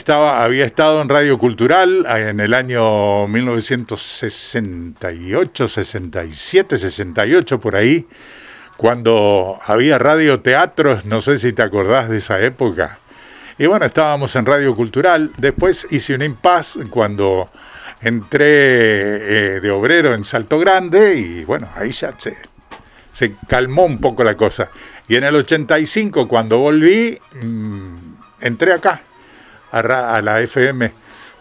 Estaba, había estado en Radio Cultural ah, en el año 1968, 67, 68, por ahí, cuando había radio radioteatros, no sé si te acordás de esa época. Y bueno, estábamos en Radio Cultural, después hice un impasse cuando entré eh, de obrero en Salto Grande y bueno, ahí ya se, calmó un poco la cosa. Y en el 85, cuando volví, mm, entré acá, a, la FM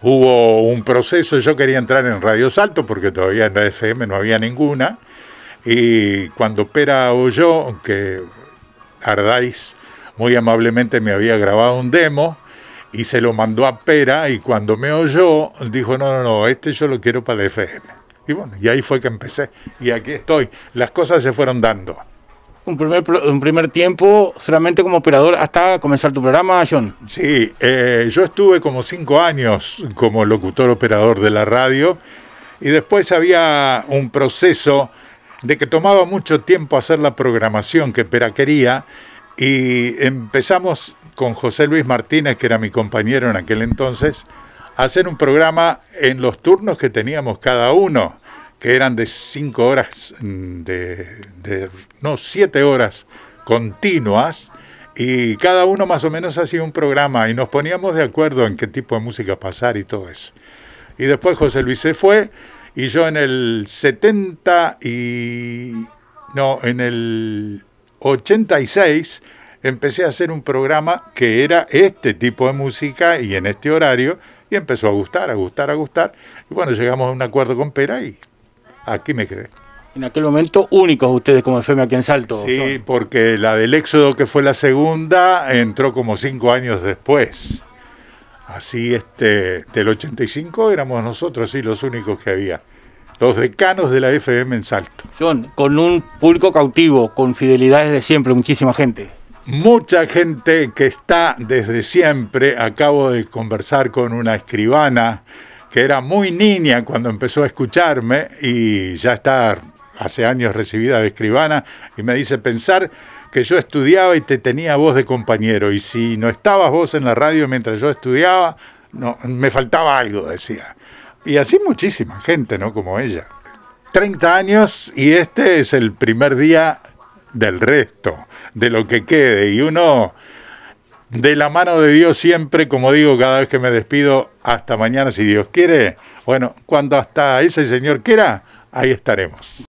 hubo un proceso, yo quería entrar en Radio Salto porque todavía en la FM no había ninguna, y cuando Pera oyó que Ardaiz muy amablemente me había grabado un demo, y se lo mandó a Pera y cuando me oyó dijo, no, no, no, este yo lo quiero para la FM. Y bueno, y ahí fue que empecé. Y aquí estoy. Las cosas se fueron dando un primer, un primer tiempo solamente como operador hasta comenzar tu programa, John. Sí, eh, yo estuve como cinco años como locutor operador de la radio y después había un proceso de que tomaba mucho tiempo hacer la programación que Pera quería y empezamos con José Luis Martínez, que era mi compañero en aquel entonces, a hacer un programa en los turnos que teníamos cada uno que eran de cinco horas, mm, de, no, siete horas continuas, y cada uno más o menos hacía un programa y nos poníamos de acuerdo en qué tipo de música pasar y todo eso. Y después José Luis se fue y yo en el 70 no, en el 86 empecé a hacer un programa que era este tipo de música y en este horario y empezó a gustar, a gustar, a gustar. Y bueno, llegamos a un acuerdo con Pera y aquí me quedé. En aquel momento únicos ustedes como FM aquí en Salto. Sí, porque la del Éxodo, que fue la segunda, entró como cinco años después. Así, este, del 85 éramos nosotros, sí, los únicos que había. Los decanos de la FM en Salto. son con un público cautivo, con fidelidades de siempre, muchísima gente. Mucha gente que está desde siempre. Acabo de conversar con una escribana que era muy niña cuando empezó a escucharme y ya está hace años recibida de escribana, y me dice, pensar que yo estudiaba y te tenía voz de compañero, y si no estabas vos en la radio mientras yo estudiaba, no, me faltaba algo, decía. Y así muchísima gente, ¿no? Como ella. 30 años y este es el primer día del resto, de lo que quede, y uno de la mano de Dios siempre, como digo cada vez que me despido, hasta mañana si Dios quiere. Bueno, cuando hasta ese señor quiera, ahí estaremos.